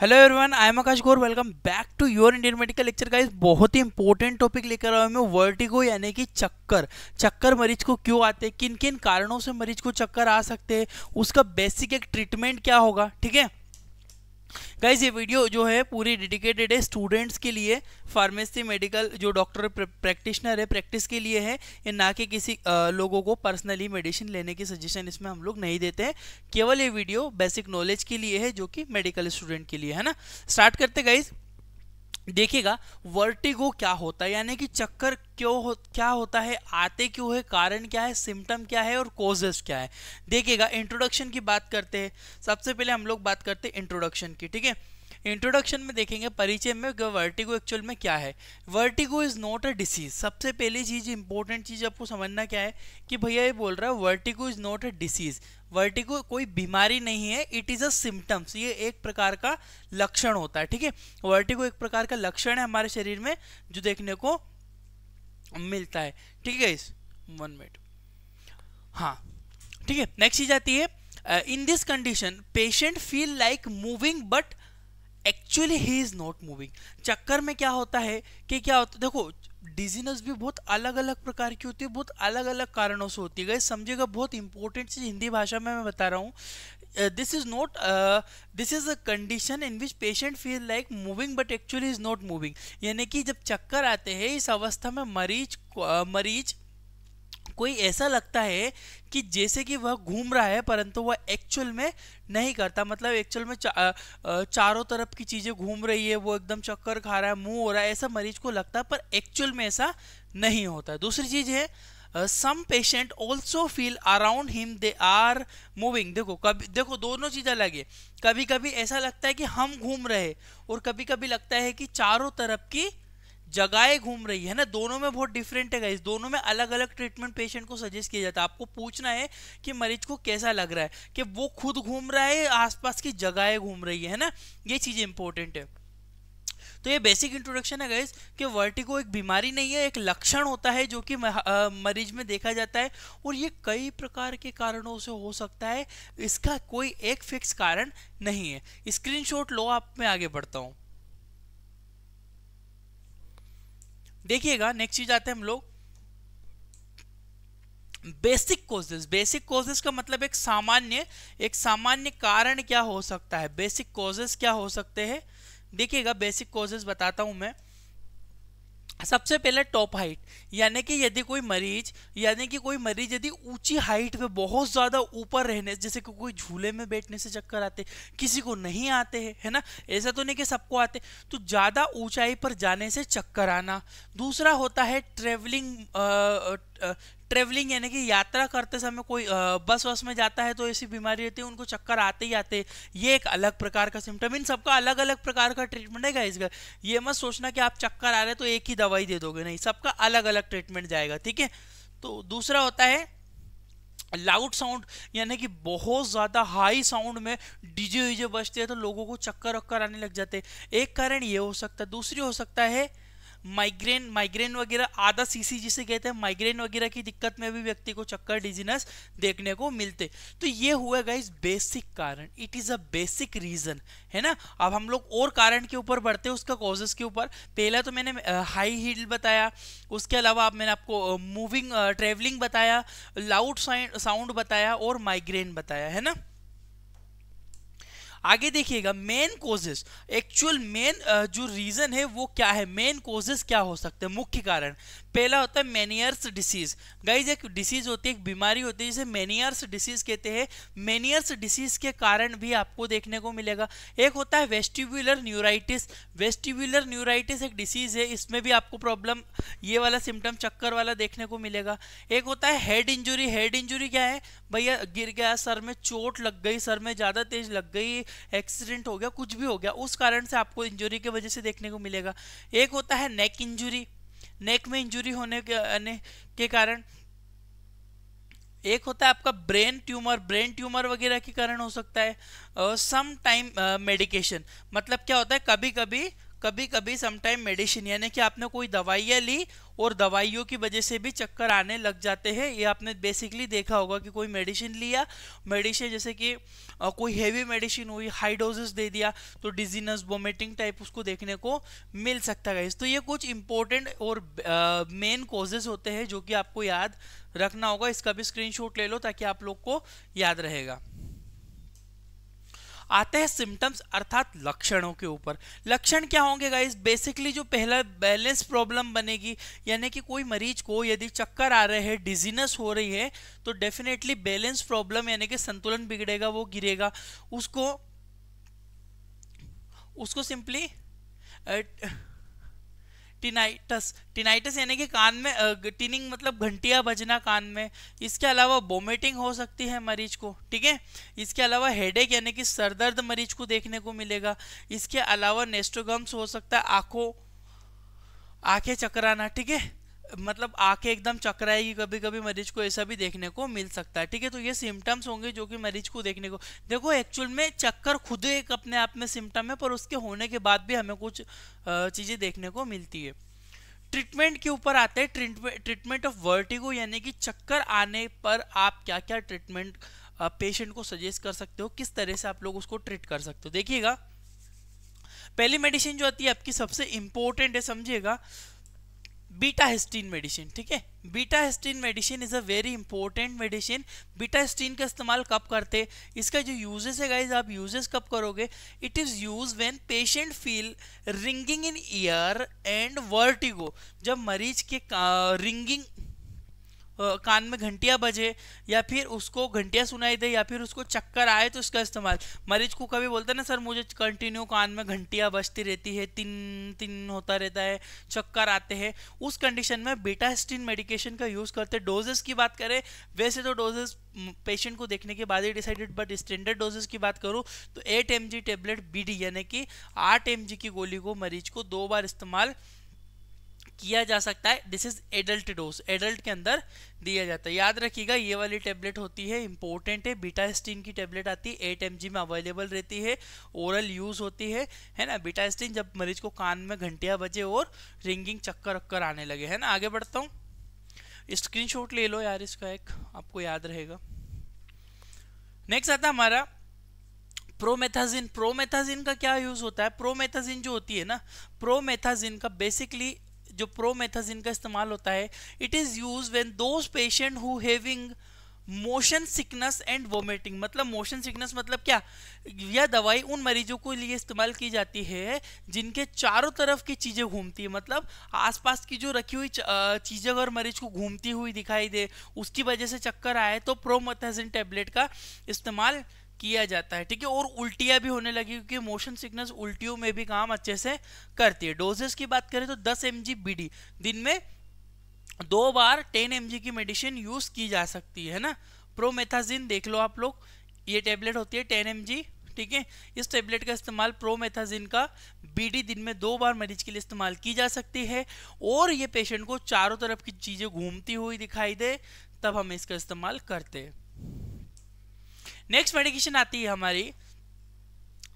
hello everyone I am Akash Gaur welcome back to your Indian medical lecture का इस बहुत ही important topic लेकर आया हूँ मैं वर्टिगो यानी कि चक्कर चक्कर मरीज को क्यों आते हैं किन किन कारणों से मरीज को चक्कर आ सकते हैं उसका बेसिक एक ट्रीटमेंट क्या होगा ठीक है गाइज ये वीडियो जो है पूरी डेडिकेटेड है स्टूडेंट्स के लिए फार्मेसी मेडिकल जो डॉक्टर प्रैक्टिशनर है प्रैक्टिस के लिए है ये ना कि किसी आ, लोगों को पर्सनली मेडिसिन लेने की सजेशन इसमें हम लोग नहीं देते हैं केवल ये वीडियो बेसिक नॉलेज के लिए है जो कि मेडिकल स्टूडेंट के लिए है ना स्टार्ट करते गाइज़ देखिएगा वर्टिगो क्या होता है यानी कि चक्कर क्यों हो क्या होता है आते क्यों है कारण क्या है सिम्टम क्या है और कोजेस क्या है देखिएगा इंट्रोडक्शन की बात करते हैं सबसे पहले हम लोग बात करते हैं इंट्रोडक्शन की ठीक है इंट्रोडक्शन में देखेंगे परिचय में वर्टिगो एक्चुअल में क्या है vertigo is not a disease सबसे पहली चीज़ इंपॉर्टेंट चीज़ आपको समझना क्या है कि भैया ये बोल रहा है vertigo is not a disease vertigo कोई बीमारी नहीं है इट इज़ अ सिम्टम्स ये एक प्रकार का लक्षण होता है ठीक है वर्टिगो एक प्रकार का लक्षण है हमारे शरीर में जो देखने को मिलता है ठीक है इस वन मिनट हाँ ठीक है नेक्स्ट चीज आती है in this condition patient feel like moving but actually he is not moving चक्कर में क्या होता है कि क्या होता देखो डिजीनेस भी बहुत अलग अलग प्रकार की होती है बहुत अलग अलग कारणों से होती है समझेगा बहुत इंपॉर्टेंट चीज़ हिंदी भाषा में मैं बता रहा हूँ this is not this is a condition in which patient feel like moving but actually is not moving यानी कि जब चक्कर आते हैं इस अवस्था में मरीज uh, मरीज कोई ऐसा लगता है कि जैसे कि वह घूम रहा है परंतु वह एक्चुअल में नहीं करता मतलब एक्चुअल में चा, चारों तरफ की चीज़ें घूम रही है वो एकदम चक्कर खा रहा है मुंह हो रहा है ऐसा मरीज को लगता है पर एक्चुअल में ऐसा नहीं होता दूसरी चीज़ है some patient also feel around him they are moving देखो कभी देखो दोनों चीज़ अलग है कभी कभी ऐसा लगता है कि हम घूम रहे और कभी कभी लगता है कि चारों तरफ की जगहें घूम रही है ना दोनों में बहुत डिफरेंट है इस दोनों में अलग अलग ट्रीटमेंट पेशेंट को सजेस्ट किया जाता है आपको पूछना है कि मरीज को कैसा लग रहा है कि वो खुद घूम रहा है आसपास की जगहें घूम रही है ना ये चीज़ इंपॉर्टेंट है तो ये बेसिक इंट्रोडक्शन है गाइज कि वर्टिको एक बीमारी नहीं है एक लक्षण होता है जो कि मरीज में देखा जाता है और ये कई प्रकार के कारणों से हो सकता है इसका कोई एक फिक्स कारण नहीं है स्क्रीनशॉट लो आप मैं आगे बढ़ता हूँ देखिएगा नेक्स्ट चीज आते हैं हम लोग बेसिक कोजेस बेसिक कोजेस का मतलब एक सामान्य एक सामान्य कारण क्या हो सकता है बेसिक कॉजेस क्या हो सकते हैं देखिएगा बेसिक कॉजेस बताता हूं मैं सबसे पहले टॉप हाइट यानी कि यदि कोई मरीज यानी कि कोई मरीज यदि ऊंची हाइट पे बहुत ज़्यादा ऊपर रहने जैसे कि कोई झूले में बैठने से चक्कर आते किसी को नहीं आते हैं है ना ऐसा तो नहीं कि सबको आते तो ज़्यादा ऊंचाई पर जाने से चक्कर आना दूसरा होता है ट्रेवलिंग ट्रेवलिंग यानी कि यात्रा करते समय कोई बस वस में जाता है तो ऐसी बीमारी रहती है उनको चक्कर आते ही आते ये एक अलग प्रकार का सिम्टम इन सबका अलग अलग प्रकार का ट्रीटमेंट है इसका ये मत सोचना कि आप चक्कर आ रहे तो एक ही दवाई दे दोगे नहीं सबका अलग अलग ट्रीटमेंट जाएगा ठीक है तो दूसरा होता है लाउड साउंड यानी कि बहुत ज़्यादा हाई साउंड में डीजे वीजे बजते हैं तो लोगों को चक्कर वक्कर आने लग जाते हैं एक कारण ये हो सकता है दूसरी हो सकता है माइग्रेन माइग्रेन वगैरह आधा सीसी जिसे कहते हैं माइग्रेन वगैरह की दिक्कत में भी व्यक्ति को चक्कर डिजीनेस देखने को मिलते तो ये हुआ गाइज बेसिक कारण it is a basic reason है ना अब हम लोग और कारण के ऊपर बढ़ते हैं उसका कॉजेस के ऊपर पहला तो मैंने हाई हील बताया उसके अलावा मैंने आपको मूविंग ट्रेवलिंग बताया लाउड साउंड बताया और माइग्रेन बताया है ना आगे देखिएगा मेन कोजेस एक्चुअल मेन जो रीज़न है वो क्या है मेन कोजेस क्या हो सकते हैं मुख्य कारण पहला होता है मेनियर्स डिसीज़ गाइज एक डिसीज़ होती है एक बीमारी होती है जिसे मेनियर्स डिसीज़ कहते हैं मेनियर्स डिसीज़ के कारण भी आपको देखने को मिलेगा एक होता है वेस्टिबुलर न्यूराइटिस वेस्टिबुलर न्यूराइटिस एक डिसीज़ है इसमें भी आपको प्रॉब्लम ये वाला सिम्टम चक्कर वाला देखने को मिलेगा एक होता है हेड इंजुरी हेड इंजुरी क्या है भैया गिर गया सर में चोट लग गई सर में ज़्यादा तेज लग गई एक्सीडेंट हो गया कुछ भी हो गया उस कारण से आपको इंजुरी की वजह से देखने को मिलेगा एक होता है नेक इंजुरी नेक में इंजुरी होने के, के कारण एक होता है आपका ब्रेन ट्यूमर ब्रेन ट्यूमर वगैरह के कारण हो सकता है सम टाइम मेडिकेशन मतलब क्या होता है कभी कभी कभी कभी समटाइम मेडिसिन यानी कि आपने कोई दवाइयाँ ली और दवाइयों की वजह से भी चक्कर आने लग जाते हैं ये आपने बेसिकली देखा होगा कि कोई मेडिसिन लिया मेडिसिन जैसे कि कोई हैवी मेडिसिन हुई हाई डोजेस दे दिया तो डिजीनस वोमिटिंग टाइप उसको देखने को मिल सकता है तो ये कुछ इंपॉर्टेंट और मेन कॉजेज होते हैं जो कि आपको याद रखना होगा इसका भी स्क्रीनशॉट ले लो ताकि आप लोग को याद रहेगा आते हैं सिम्टम्स अर्थात लक्षणों के ऊपर लक्षण क्या होंगे गाइस बेसिकली जो पहला बैलेंस प्रॉब्लम बनेगी यानी कि कोई मरीज को यदि चक्कर आ रहे हैं डिजीनेस हो रही है तो डेफिनेटली बैलेंस प्रॉब्लम यानी कि संतुलन बिगड़ेगा वो गिरेगा उसको उसको सिंपली टिनाइटस टिनाइटस यानी कि कान में टिनिंग मतलब घंटिया बजना कान में इसके अलावा वोमिटिंग हो सकती है मरीज को ठीक है इसके अलावा हेडेक यानी कि सरदर्द मरीज को देखने को मिलेगा इसके अलावा नेस्टोगम्स हो सकता है आँखों आँखें चकराना ठीक है मतलब आके एकदम चकराएगी कभी कभी मरीज को ऐसा भी देखने को मिल सकता है ठीक है तो ये सिम्टम्स होंगे जो कि मरीज को देखने को देखो एक्चुअल में चक्कर खुद एक अपने आप में सिम्टम है पर उसके होने के बाद भी हमें कुछ चीज़ें देखने को मिलती है ट्रीटमेंट के ऊपर आते हैं ट्रीटमेंट ऑफ वर्टिगो यानी कि चक्कर आने पर आप क्या क्या ट्रीटमेंट पेशेंट को सजेस्ट कर सकते हो किस तरह से आप लोग उसको ट्रीट कर सकते हो देखिएगा पहली मेडिसिन जो आती है आपकी सबसे इम्पोर्टेंट है समझिएगा बीटा हिस्टीन मेडिसिन ठीक है betahistine medicine is a very important medicine betahistine का इस्तेमाल कब करते इसका जो यूजेस है गाइज आप यूजेस कब करोगे it is use when patient feel ringing in ear and vertigo जब मरीज के रिंगिंग कान में घंटियाँ बजे या फिर उसको घंटियाँ सुनाई दे या फिर उसको चक्कर आए तो इसका इस्तेमाल मरीज को कभी बोलते हैं ना सर मुझे कंटिन्यू कान में घंटियाँ बजती रहती है तीन तीन होता रहता है चक्कर आते हैं उस कंडीशन में स्टीन मेडिकेशन का यूज़ करते डोजेस की बात करें वैसे तो डोजेस पेशेंट को देखने के बाद ही डिसाइडेड बट स्टैंडर्ड डोजेस की बात करूँ तो एट एम टेबलेट बी यानी कि आठ एम की गोली को मरीज को दो बार इस्तेमाल किया जा सकता है this is adult dose adult के अंदर दिया जाता है याद रखिएगा ये वाली टेबलेट होती है इंपॉर्टेंट है बीटा स्टीन की टेबलेट आती है एट एम में अवेलेबल रहती है ओरल यूज़ होती है है ना बीटा स्टीन जब मरीज को कान में घंटिया बजे और रिंगिंग चक्कर वक्कर आने लगे है ना आगे बढ़ता हूँ स्क्रीन ले लो यार इसका एक आपको याद रहेगा नेक्स्ट आता हमारा प्रोमेथाजिन प्रोमेथाजिन का क्या यूज़ होता है प्रोमेथाजिन जो होती है ना प्रोमेथाजिन का बेसिकली जो प्रोमेथाजिन का इस्तेमाल होता है it is use when those patient who having motion sickness and vomiting मतलब मोशन सिकनेस मतलब क्या यह दवाई उन मरीजों के लिए इस्तेमाल की जाती है जिनके चारों तरफ की चीज़ें घूमती है मतलब आसपास की जो रखी हुई चीज़ें अगर मरीज को घूमती हुई दिखाई दे उसकी वजह से चक्कर आए तो प्रोमोथाजिन टेबलेट का इस्तेमाल किया जाता है ठीक है और उल्टियाँ भी होने लगी क्योंकि मोशन सिकनेस उल्टियों में भी काम अच्छे से करती है डोजेस की बात करें तो 10 एम बीडी दिन में दो बार 10 एम की मेडिसिन यूज़ की जा सकती है ना प्रोमेथाजिन देख लो आप लोग ये टेबलेट होती है टेन एम ठीक है इस टेबलेट का इस्तेमाल प्रोमेथाजिन का बीडी दिन में दो बार मरीज के लिए इस्तेमाल की जा सकती है और ये पेशेंट को चारों तरफ की चीज़ें घूमती हुई दिखाई दे तब हम इसका इस्तेमाल करते हैं नेक्स्ट मेडिकेशन आती है हमारी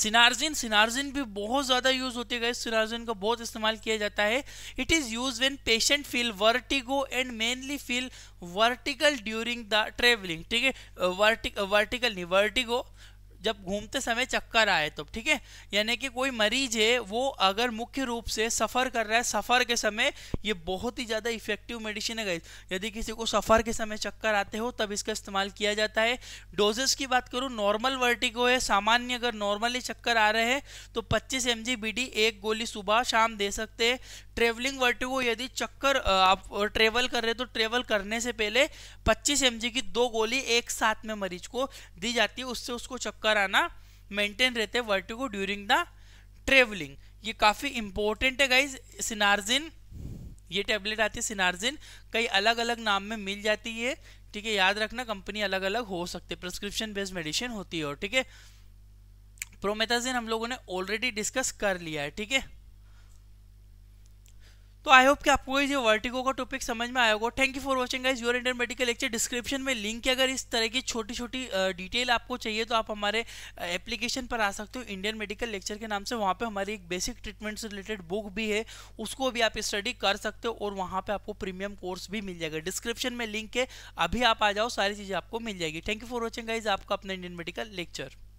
सिनार्जिन सिनार्जिन भी बहुत ज़्यादा यूज़ होती है सिनार्जिन का बहुत इस्तेमाल किया जाता है it is use when patient feel vertigo and mainly feel vertical during the travelling ठीक है वर्टिक वर्टिकल नहीं वर्टिगो जब घूमते समय चक्कर आए तो ठीक है यानी कि कोई मरीज है वो अगर मुख्य रूप से सफ़र कर रहा है सफ़र के समय ये बहुत ही ज़्यादा इफेक्टिव मेडिसिन है गई यदि किसी को सफ़र के समय चक्कर आते हो तब इसका इस्तेमाल किया जाता है डोजेस की बात करूँ नॉर्मल वर्टिको है सामान्य अगर नॉर्मली चक्कर आ रहे हैं तो पच्चीस एम एक गोली सुबह शाम दे सकते हैं ट्रेवलिंग वर्टिको यदि चक्कर आप ट्रेवल कर रहे हो तो ट्रेवल करने से पहले पच्चीस एम की दो गोली एक साथ में मरीज को दी जाती है उससे उसको चक्कर होकर आना मेंटेन रहते हैं वर्टिगो ड्यूरिंग द ट्रेवलिंग ये काफ़ी इंपॉर्टेंट है गाइज सिनार्जिन ये टेबलेट आती है सिनार्जिन कई अलग अलग नाम में मिल जाती है ठीक है याद रखना कंपनी अलग अलग हो सकती है प्रिस्क्रिप्शन बेस्ड मेडिसिन होती है और ठीक है प्रोमेथाजिन हम लोगों ने ऑलरेडी डिस्कस कर लिया है ठीक है तो आई होप कि आपको ये वर्टिको का टॉपिक समझ में आएगा thank you for watching guys your Indian medical lecture description में लिंक है अगर इस तरह की छोटी छोटी डिटेल आपको चाहिए तो आप हमारे एप्लीकेशन पर आ सकते हो इंडियन मेडिकल लेक्चर के नाम से वहाँ पे हमारी एक बेसिक ट्रीटमेंट से रिलेटेड बुक भी है उसको भी आप स्टडी कर सकते हो और वहाँ पर आपको प्रीमियम कोर्स भी मिल जाएगा डिस्क्रिप्शन में लिंक है अभी आप आ जाओ सारी चीज़ें आपको मिल जाएगी thank you for watching guys आपका अपना इंडियन मेडिकल लेक्चर